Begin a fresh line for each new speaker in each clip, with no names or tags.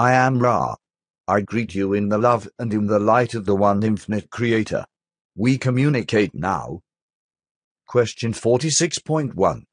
I am Ra. I greet you in the love and in the light of the one infinite creator. We communicate now. Question 46.1.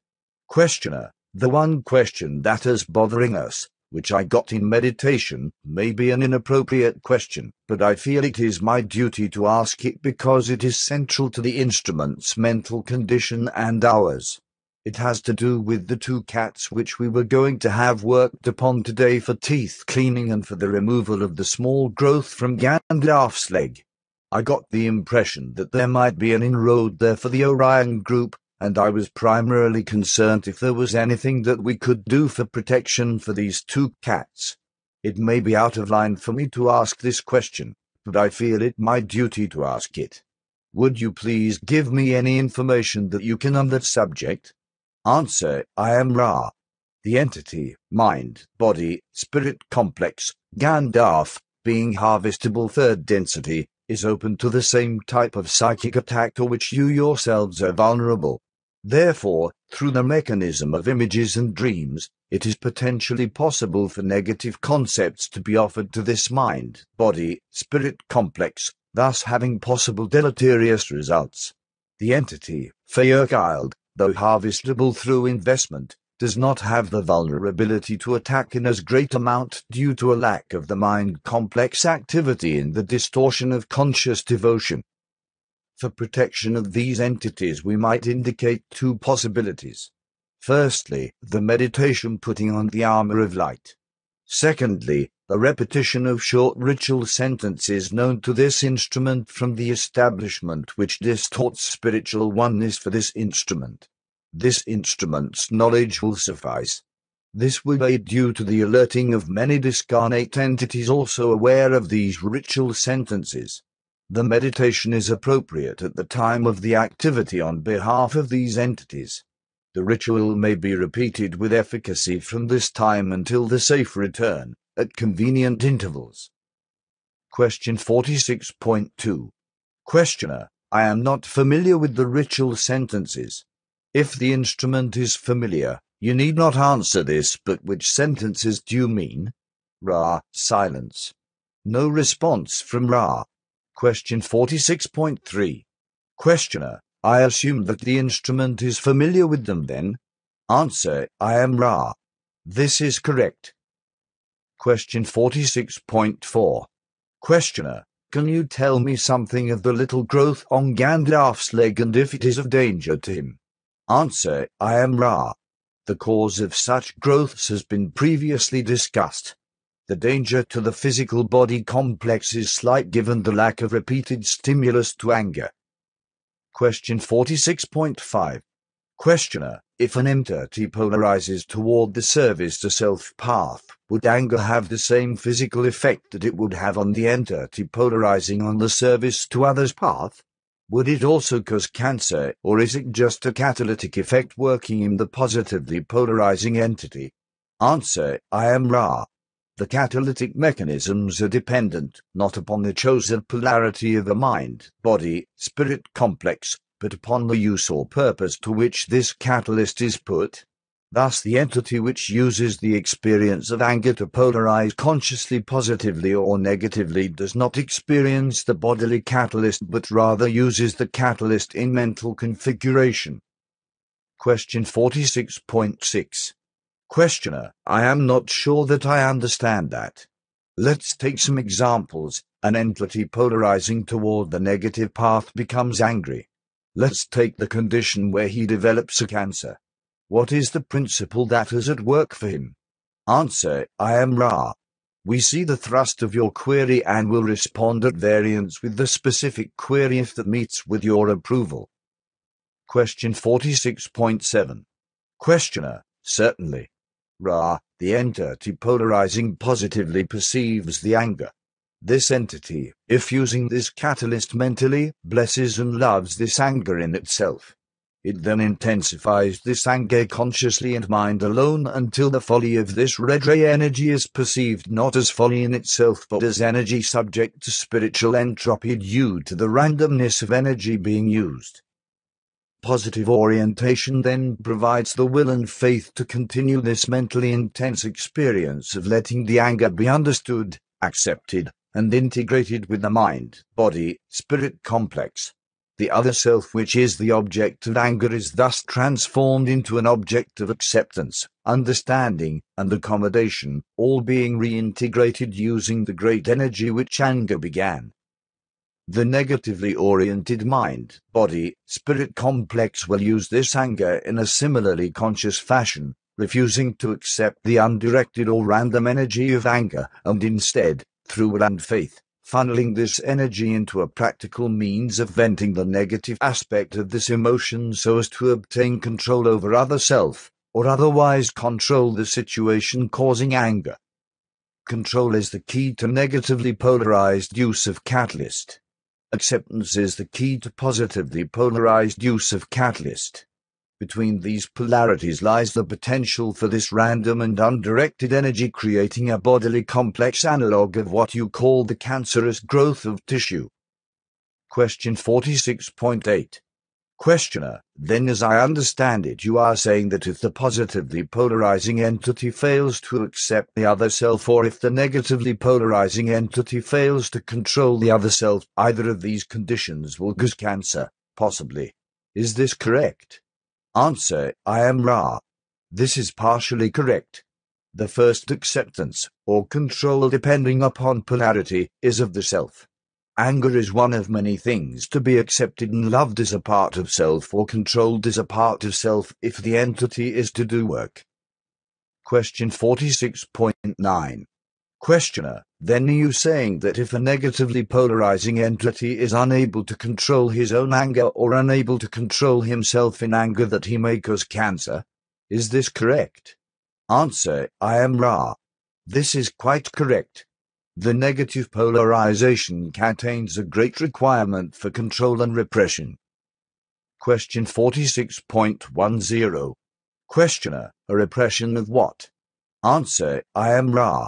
Questioner, the one question that is bothering us, which I got in meditation, may be an inappropriate question, but I feel it is my duty to ask it because it is central to the instrument's mental condition and ours. It has to do with the two cats which we were going to have worked upon today for teeth cleaning and for the removal of the small growth from Gandalf's leg. I got the impression that there might be an inroad there for the Orion group, and I was primarily concerned if there was anything that we could do for protection for these two cats. It may be out of line for me to ask this question, but I feel it my duty to ask it. Would you please give me any information that you can on that subject? Answer I am Ra, the entity, mind, body, spirit complex, Gandalf, being harvestable third density, is open to the same type of psychic attack to which you yourselves are vulnerable. Therefore, through the mechanism of images and dreams, it is potentially possible for negative concepts to be offered to this mind, body, spirit complex, thus having possible deleterious results. The entity, Feyerchild, though harvestable through investment, does not have the vulnerability to attack in as great amount due to a lack of the mind complex activity in the distortion of conscious devotion. For protection of these entities, we might indicate two possibilities. Firstly, the meditation putting on the armor of light. Secondly, a repetition of short ritual sentences known to this instrument from the establishment which distorts spiritual oneness for this instrument. This instrument's knowledge will suffice. This will be due to the alerting of many discarnate entities also aware of these ritual sentences. The meditation is appropriate at the time of the activity on behalf of these entities. The ritual may be repeated with efficacy from this time until the safe return, at convenient intervals. Question 46.2 Questioner, I am not familiar with the ritual sentences. If the instrument is familiar, you need not answer this, but which sentences do you mean? Ra, silence. No response from Ra. Question 46.3. Questioner, I assume that the instrument is familiar with them then. Answer, I am Ra. This is correct. Question 46.4. Questioner, can you tell me something of the little growth on Gandalf's leg and if it is of danger to him? Answer, I am Ra. The cause of such growths has been previously discussed. The danger to the physical body complex is slight given the lack of repeated stimulus to anger. Question 46.5. Questioner. If an entity polarizes toward the service to self path, would anger have the same physical effect that it would have on the entity polarizing on the service to others path? Would it also cause cancer, or is it just a catalytic effect working in the positively polarizing entity? Answer I am Ra. The catalytic mechanisms are dependent not upon the chosen polarity of the mind, body, spirit complex, but upon the use or purpose to which this catalyst is put. Thus, the entity which uses the experience of anger to polarize consciously positively or negatively does not experience the bodily catalyst but rather uses the catalyst in mental configuration. Question 46.6 Questioner, I am not sure that I understand that. Let's take some examples. An entity polarizing toward the negative path becomes angry. Let's take the condition where he develops a cancer. What is the principle that is at work for him? Answer, I am Ra. We see the thrust of your query and will respond at variance with the specific query if that meets with your approval. Question 46.7. Questioner, certainly. Ra, the entity polarizing positively perceives the anger. This entity, if using this catalyst mentally, blesses and loves this anger in itself. It then intensifies this anger consciously and mind alone until the folly of this red ray energy is perceived not as folly in itself but as energy subject to spiritual entropy due to the randomness of energy being used. Positive orientation then provides the will and faith to continue this mentally intense experience of letting the anger be understood, accepted, and integrated with the mind, body, spirit complex. The other self, which is the object of anger, is thus transformed into an object of acceptance, understanding, and accommodation, all being reintegrated using the great energy which anger began. The negatively oriented mind, body, spirit complex will use this anger in a similarly conscious fashion, refusing to accept the undirected or random energy of anger, and instead, through will and faith, funneling this energy into a practical means of venting the negative aspect of this emotion so as to obtain control over other self, or otherwise control the situation causing anger. Control is the key to negatively polarized use of catalyst. Acceptance is the key to positively polarized use of catalyst. Between these polarities lies the potential for this random and undirected energy creating a bodily complex analog of what you call the cancerous growth of tissue. Question 46.8 Questioner, then as I understand it, you are saying that if the positively polarizing entity fails to accept the other self or if the negatively polarizing entity fails to control the other self, either of these conditions will cause cancer, possibly. Is this correct? Answer, I am Ra. This is partially correct. The first acceptance, or control depending upon polarity, is of the self. Anger is one of many things. To be accepted and loved as a part of self, or controlled as a part of self if the entity is to do work. Question 46.9. Questioner, then are you saying that if a negatively polarizing entity is unable to control his own anger or unable to control himself in anger that he may cause cancer? Is this correct? Answer, I am Ra. This is quite correct. The negative polarization contains a great requirement for control and repression. Question 46.10 Questioner, a repression of what? Answer, I am Ra.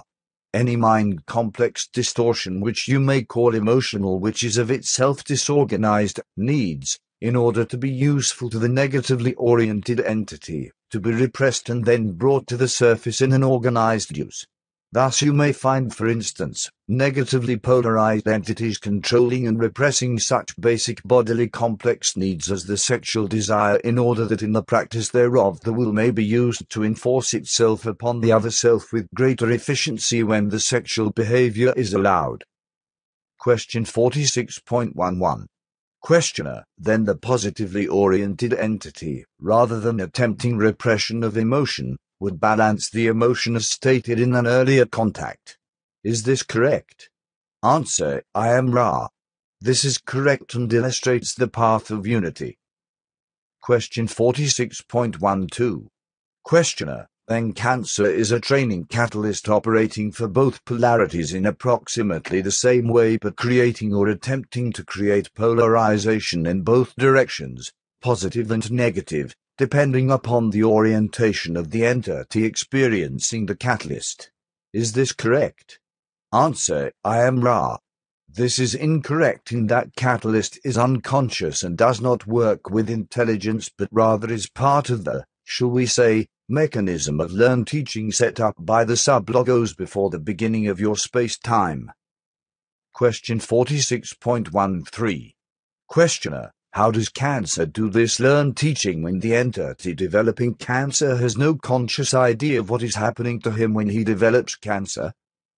Any mind complex distortion which you may call emotional, which is of itself disorganized, needs, in order to be useful to the negatively oriented entity, to be repressed and then brought to the surface in an organized use. Thus you may find, for instance, negatively polarized entities controlling and repressing such basic bodily complex needs as the sexual desire in order that in the practice thereof the will may be used to enforce itself upon the other self with greater efficiency when the sexual behavior is allowed. Question 46.11 Questioner, then the positively oriented entity, rather than attempting repression of emotion, would balance the emotion as stated in an earlier contact. Is this correct? Answer, I am Ra. This is correct and illustrates the path of unity. Question 46.12. Questioner, then Cancer is a training catalyst operating for both polarities in approximately the same way but creating or attempting to create polarization in both directions, positive and negative, depending upon the orientation of the entity experiencing the catalyst. Is this correct? Answer, I am Ra. This is incorrect in that catalyst is unconscious and does not work with intelligence but rather is part of the, shall we say, mechanism of learned teaching set up by the sublogos before the beginning of your space-time. Question 46.13 Questioner how does cancer do this? Learn teaching when the entity developing cancer has no conscious idea of what is happening to him when he develops cancer.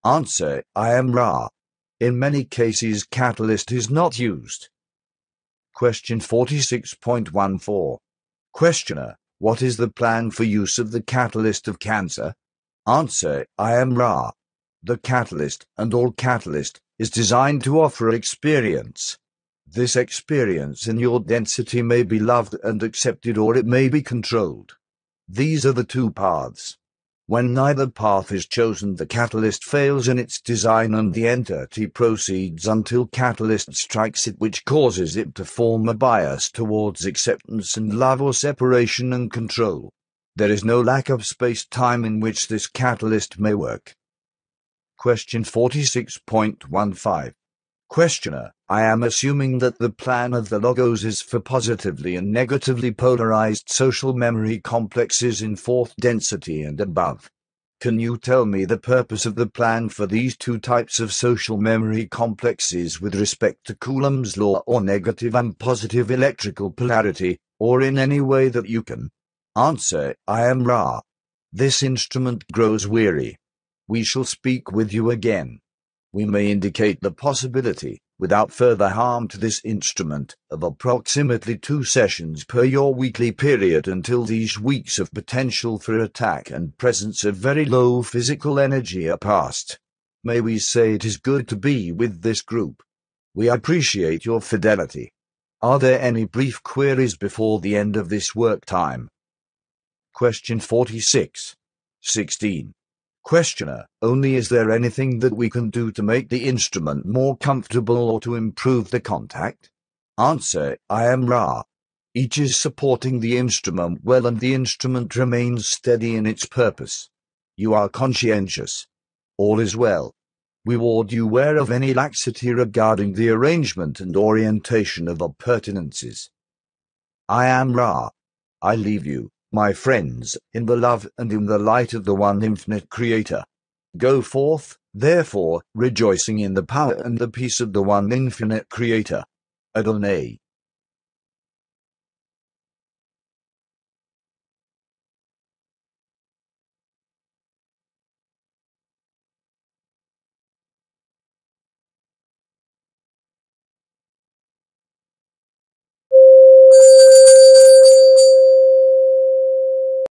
Answer I am Ra. In many cases, catalyst is not used. Question 46.14. Questioner What is the plan for use of the catalyst of cancer? Answer I am Ra. The catalyst and all catalyst is designed to offer experience this experience in your density may be loved and accepted or it may be controlled. These are the two paths. When neither path is chosen, the catalyst fails in its design and the entity proceeds until catalyst strikes it, which causes it to form a bias towards acceptance and love or separation and control. There is no lack of space time in which this catalyst may work. Question 46.15 Questioner, I am assuming that the plan of the logos is for positively and negatively polarized social memory complexes in fourth density and above. Can you tell me the purpose of the plan for these two types of social memory complexes with respect to Coulomb's law or negative and positive electrical polarity, or in any way that you can? Answer, I am Ra. This instrument grows weary. We shall speak with you again we may indicate the possibility, without further harm to this instrument, of approximately two sessions per your weekly period until these weeks of potential for attack and presence of very low physical energy are past. May we say it is good to be with this group. We appreciate your fidelity. Are there any brief queries before the end of this work time? Question 46. 16. Questioner, only is there anything that we can do to make the instrument more comfortable or to improve the contact? Answer, I am Ra. Each is supporting the instrument well and the instrument remains steady in its purpose. You are conscientious. All is well. We ward you ware of any laxity regarding the arrangement and orientation of appurtenances. I am Ra. I leave you. My friends, in the love and in the light of the one infinite Creator, go forth, therefore, rejoicing in the power and the peace of the one infinite Creator. Adonai.